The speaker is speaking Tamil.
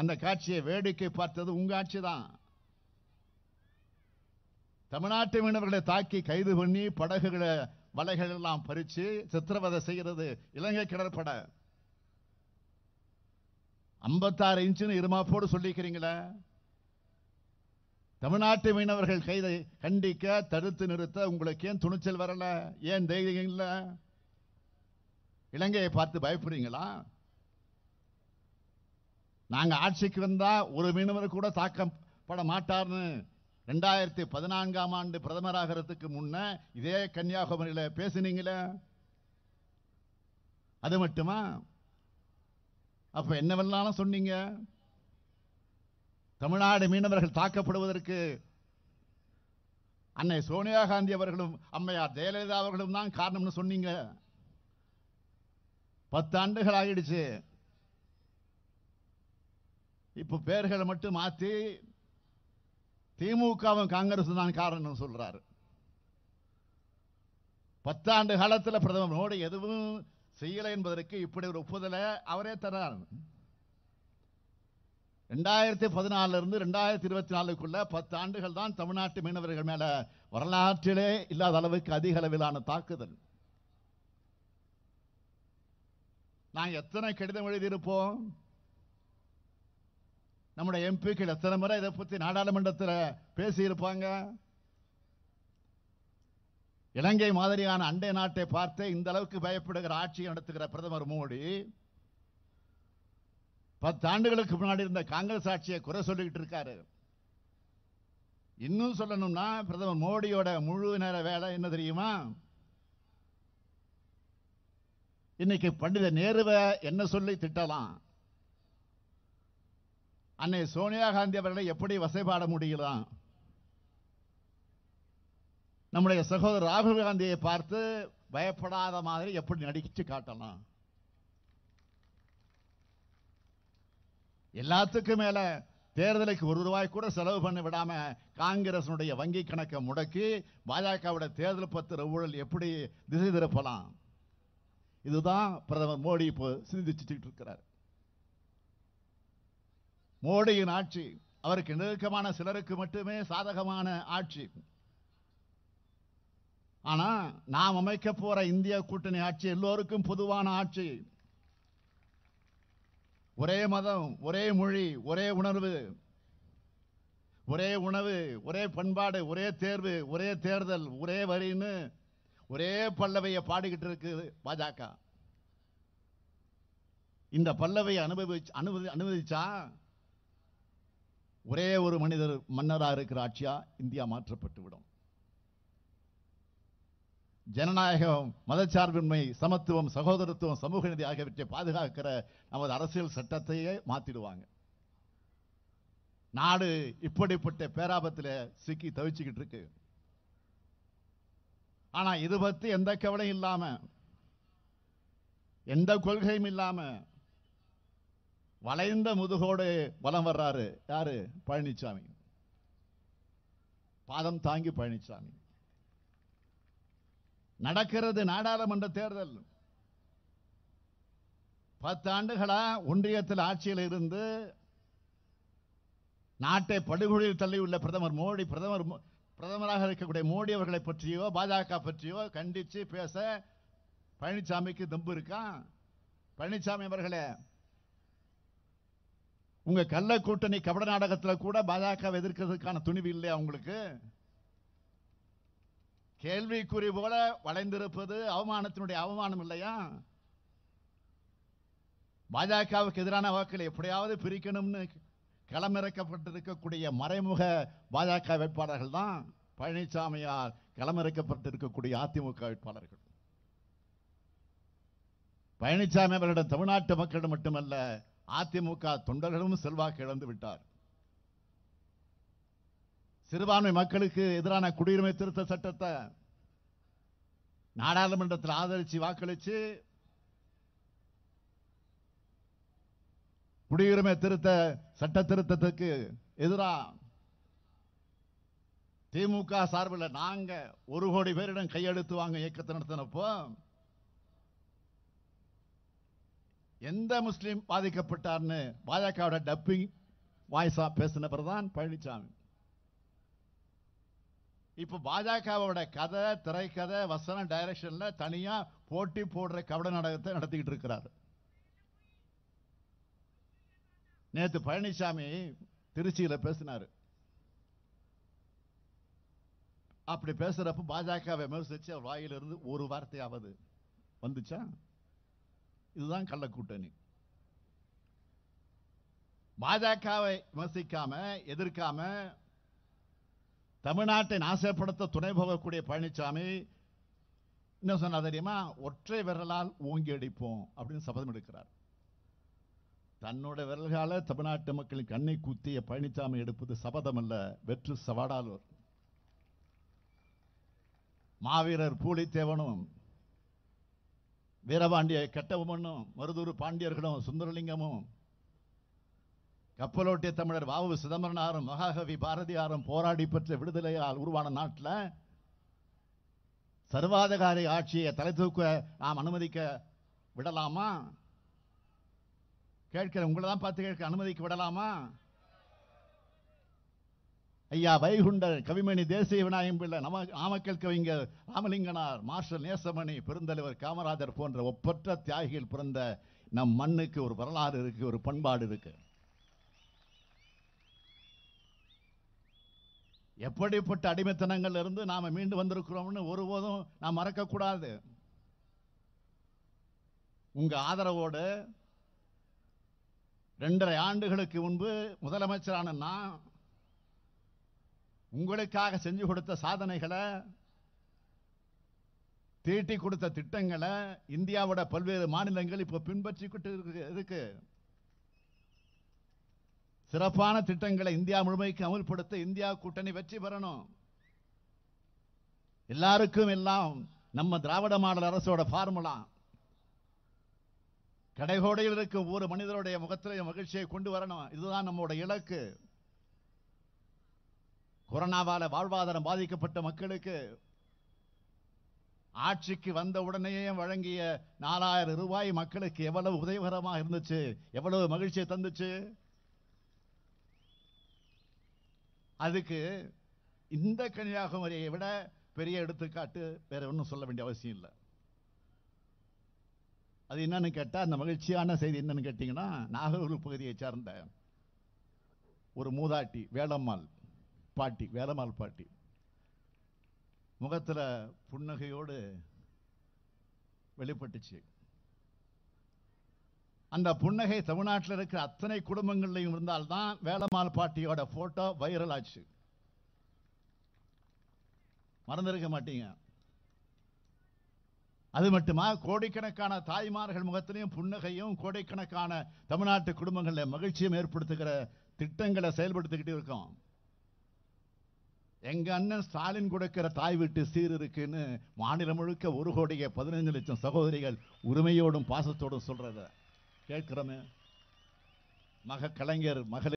அந்த காட்சியை வேடிக்கை பார்த்தது உங்க ஆட்சி தான் தமிழ்நாட்டு மீனவர்களை தாக்கி கைது பண்ணி படகுகளை வலைகள் எல்லாம் பறிச்சு சித்திரவதை செய்கிறது இலங்கை கடற்பட ஐம்பத்தாறு இன்ச்சுன்னு இருமாப்போடு சொல்லிக்கிறீங்களே தமிழ்நாட்டு மீனவர்கள் கைதை கண்டிக்க தடுத்து நிறுத்த உங்களுக்கு ஏன் துணிச்சல் வரல ஏன் தைரியம் இல்லை இலங்கையை பார்த்து பயப்படுறீங்களா நாங்கள் ஆட்சிக்கு வந்தால் ஒரு மீனவர் கூட தாக்கப்பட மாட்டார்னு ரெண்டாயிரத்தி பதினான்காம் ஆண்டு பிரதமராகிறதுக்கு முன்னே இதே கன்னியாகுமரியில் பேசினீங்களே அது மட்டுமா அப்போ என்னவெல்லாம் சொன்னீங்க தமிழ்நாடு மீனவர்கள் தாக்கப்படுவதற்கு அன்னை சோனியா காந்தி அவர்களும் அம்மையார் ஜெயலலிதா அவர்களும் தான் காரணம்னு சொன்னீங்க பத்து ஆண்டுகள் ஆகிடுச்சு இப்போ பேர்களை மட்டும் மாற்றி திமுகவும் காங்கிரஸ் தான் காரணம் சொல்றாரு பத்தாண்டு காலத்தில் பிரதமர் மோடி எதுவும் செய்யலை என்பதற்கு இப்படி ஒரு ஒப்புதலை அவரே தர்றார் ரெண்டாயிரத்தி பதினாலு இருந்து ரெண்டாயிரத்தி இருபத்தி நாலுக்குள்ள பத்து ஆண்டுகள் தான் தமிழ்நாட்டு மீனவர்கள் மேல வரலாற்றிலே இல்லாத அளவுக்கு அதிக அளவிலான தாக்குதல் நான் எத்தனை கடிதம் எழுதியிருப்போம் நம்முடைய எம்பிக்கள் எத்தனை முறை இதை பற்றி நாடாளுமன்றத்தில் பேசியிருப்பாங்க இலங்கை மாதிரியான அண்டை நாட்டை பார்த்து இந்த அளவுக்கு பயப்படுகிற ஆட்சியை நடத்துகிற பிரதமர் மோடி பத்து ஆண்டுகளுக்கு முன்னாடி இருந்த காங்கிரஸ் ஆட்சியை குறை சொல்லிக்கிட்டு இருக்காரு இன்னும் சொல்லணும்னா பிரதமர் மோடியோட முழு நேர வேலை என்ன தெரியுமா இன்னைக்கு பண்டித நேருவை என்ன சொல்லி திட்டலாம் அன்னை சோனியா காந்தி அவர்களை எப்படி வசைபாட முடியலாம் நம்முடைய சகோதரர் ராகுல் காந்தியை பார்த்து பயப்படாத மாதிரி எப்படி நடிச்சு காட்டலாம் எல்லாத்துக்கும் மேல தேர்தலுக்கு ஒரு ரூபாய் கூட செலவு பண்ண விடாம காங்கிரசனுடைய வங்கி கணக்கை முடக்கி பாஜகவுடைய தேர்தல் பத்திர ஊழல் எப்படி திசை திருப்பலாம் இதுதான் பிரதமர் மோடி இப்போ சிந்திச்சுட்டு இருக்கிறார் மோடியின் ஆட்சி அவருக்கு நெருக்கமான சிலருக்கு மட்டுமே சாதகமான ஆட்சி ஆனா நாம் அமைக்க போற இந்திய கூட்டணி ஆட்சி எல்லோருக்கும் பொதுவான ஆட்சி ஒரே மதம் ஒரே மொழி ஒரே உணர்வு ஒரே உணவு ஒரே பண்பாடு ஒரே தேர்வு ஒரே தேர்தல் ஒரே வரின்னு ஒரே பல்லவையை பாடிக்கிட்டு இருக்குது பாஜக இந்த பல்லவையை அனுபவி அனுபவி அனுமதிச்சா ஒரே ஒரு மனிதர் மன்னராக இருக்கிற ஆட்சியா இந்தியா மாற்றப்பட்டு விடும் ஜனநாயகம் மதச்சார்பின்மை சமத்துவம் சகோதரத்துவம் சமூக நிதி ஆகியவற்றை பாதுகாக்கிற நமது அரசியல் சட்டத்தையே மாற்றிடுவாங்க நாடு இப்படிப்பட்ட பேராபத்தில் சிக்கி தவிச்சுக்கிட்டு இருக்கு ஆனா இது பத்தி எந்த கவலையும் இல்லாம எந்த கொள்கையும் இல்லாமல் வளைந்த முதுகோடு வலம் வர்றாரு யாரு பழனிசாமி பாதம் தாங்கி பழனிசாமி நடக்கிறது நாடாளுமன்ற தேர்தல் பத்து ஆண்டுகளா ஒன்றியத்தில் ஆட்சியில் இருந்து நாட்டை படுகொழியில் தள்ளியுள்ள பிரதமர் மோடி பிரதமர் பிரதமராக இருக்கக்கூடிய மோடி அவர்களை பற்றியோ பாஜக பற்றியோ கண்டித்து பேச பழனிசாமிக்கு தம்பு இருக்கான் பழனிசாமி அவர்களே உங்கள் கள்ள கூட்டணி கபட நாடகத்தில் கூட பாஜக எதிர்க்கிறதுக்கான துணிவு இல்லையா அவங்களுக்கு கேள்விக்குறி போல வளைந்திருப்பது அவமானத்தினுடைய அவமானம் இல்லையா பாஜகவுக்கு எதிரான வாக்களை எப்படியாவது பிரிக்கணும்னு களமிறக்கப்பட்டிருக்கக்கூடிய மறைமுக பாஜக வேட்பாளர்கள் தான் பழனிசாமியார் களமிறக்கப்பட்டிருக்கக்கூடிய அதிமுக வேட்பாளர்கள் பழனிசாமி அவர்களிடம் தமிழ்நாட்டு மக்களிடம் மட்டுமல்ல அதிமுக தொண்டர்களும் செல்வாக்கு இழந்து விட்டார் சிறுபான்மை மக்களுக்கு எதிரான குடியுரிமை திருத்த சட்டத்தை நாடாளுமன்றத்தில் ஆதரித்து வாக்களித்து குடியுரிமை திருத்த சட்ட திருத்தத்துக்கு எதிராக திமுக சார்பில் நாங்கள் ஒரு கோடி பேரிடம் கையெழுத்து வாங்க இயக்கத்தை நடத்தினப்போ எந்த முஸ்லீம் பாதிக்கப்பட்டார்னு பாஜகவோட டப்பிங் வாய்ஸா பேசினவர் தான் பழனிசாமி இப்போ பாஜகவோட கதை திரைக்கதை வசன டைரக்ஷனில் தனியாக போட்டி போடுற கவட நாடகத்தை நடத்திக்கிட்டு இருக்கிறார் நேற்று பழனிசாமி திருச்சியில் பேசினார் அப்படி பேசுகிறப்ப பாஜக விமர்சித்து வாயிலிருந்து ஒரு வார்த்தையாவது வந்துச்சா இதுதான் கள்ளக்கூட்டணி பாஜகவை விமர்சிக்காம எதிர்க்காம தமிழ்நாட்டை நாசப்படுத்த துணை போகக்கூடிய பழனிசாமி என்ன சொன்னா தெரியுமா ஒற்றை விரலால் ஓங்கி அடிப்போம் அப்படின்னு சபதம் எடுக்கிறார் தன்னோட விரல்கால தமிழ்நாட்டு மக்களின் கண்ணை கூத்திய பழனிசாமி எடுப்பது சபதம் அல்ல வெற்று சவாடால் மாவீரர் பூலித்தேவனும் வீரபாண்டிய கெட்டவுமன்னும் மருதூர் பாண்டியர்களும் சுந்தரலிங்கமும் கப்பலோட்டிய தமிழர் வாவு சிதம்பரனாரும் மகாகவி பாரதியாரும் போராடி பெற்ற விடுதலையால் உருவான நாட்டில் சர்வாதிகாரி ஆட்சியை தலை தூக்க நாம் அனுமதிக்க விடலாமா கேட்கிற உங்களை தான் பார்த்து கேட்க அனுமதிக்க விடலாமா ஐயா வைகுண்டர் கவிமணி தேசிய விநாயகம் பிள்ளை நம நாமக்கல் கவிஞர் ராமலிங்கனார் மார்ஷல் நேசமணி பெருந்தலைவர் காமராஜர் போன்ற ஒப்பற்ற தியாகிகள் பிறந்த நம் மண்ணுக்கு ஒரு வரலாறு இருக்கு ஒரு பண்பாடு இருக்கு எப்படிப்பட்ட அடிமைத்தனங்கள் இருந்து நாம் மீண்டு வந்திருக்கிறோம்னு ஒருபோதும் நாம் மறக்கக்கூடாது உங்கள் ஆதரவோடு ரெண்டரை ஆண்டுகளுக்கு முன்பு முதலமைச்சரான நான் உங்களுக்காக செஞ்சு கொடுத்த சாதனைகளை தீட்டி கொடுத்த திட்டங்களை இந்தியாவோட பல்வேறு மாநிலங்கள் இப்போ பின்பற்றிக்கிட்டு இருக்கு சிறப்பான திட்டங்களை இந்தியா முழுமைக்கு அமல்படுத்த இந்தியா கூட்டணி வெற்றி பெறணும் எல்லாருக்கும் எல்லாம் நம்ம திராவிட மாடல் அரசோட ஃபார்முலா கடைகோடையில் இருக்கும் ஒரு மனிதருடைய முகத்தில் மகிழ்ச்சியை கொண்டு வரணும் இதுதான் நம்மோட இலக்கு கொரோனாவால் வாழ்வாதாரம் பாதிக்கப்பட்ட மக்களுக்கு ஆட்சிக்கு வந்த உடனேயே வழங்கிய நாலாயிரம் ரூபாய் மக்களுக்கு எவ்வளவு உதவிகரமாக இருந்துச்சு எவ்வளவு மகிழ்ச்சியை தந்துச்சு அதுக்கு இந்த கன்னியாகுமரியை விட பெரிய எடுத்துக்காட்டு வேற ஒன்றும் சொல்ல வேண்டிய அவசியம் இல்லை அது என்னன்னு கேட்டால் அந்த மகிழ்ச்சியான செய்தி என்னன்னு கேட்டிங்கன்னா நாகர்கோவில் பகுதியை சார்ந்த ஒரு மூதாட்டி வேளம்மாள் பாட்டி வேலமால் பாட்டி முகத்தில் புன்னகையோடு வெளிப்பட்டுச்சு அந்த புன்னகை தமிழ்நாட்டில் இருக்கிற அத்தனை குடும்பங்கள்லையும் இருந்தால்தான் வேலமால் பாட்டியோட ஃபோட்டோ வைரல் ஆச்சு மறந்துருக்க மாட்டீங்க அது மட்டுமா கோடிக்கணக்கான தாய்மார்கள் முகத்திலையும் புன்னகையும் கோடிக்கணக்கான தமிழ்நாட்டு குடும்பங்களில் மகிழ்ச்சியும் ஏற்படுத்துகிற திட்டங்களை செயல்படுத்திக்கிட்டு இருக்கோம் எங்க அண்ணன் ஸ்டாலின் கொடுக்கிற தாய் வீட்டு சீர் இருக்குன்னு மாநிலம் முழுக்க ஒரு கோடியே பதினைஞ்சு லட்சம் சகோதரிகள் உரிமையோடும் பாசத்தோடும் சொல்றத கேட்கிறோமே மக கலைஞர் மகளிர்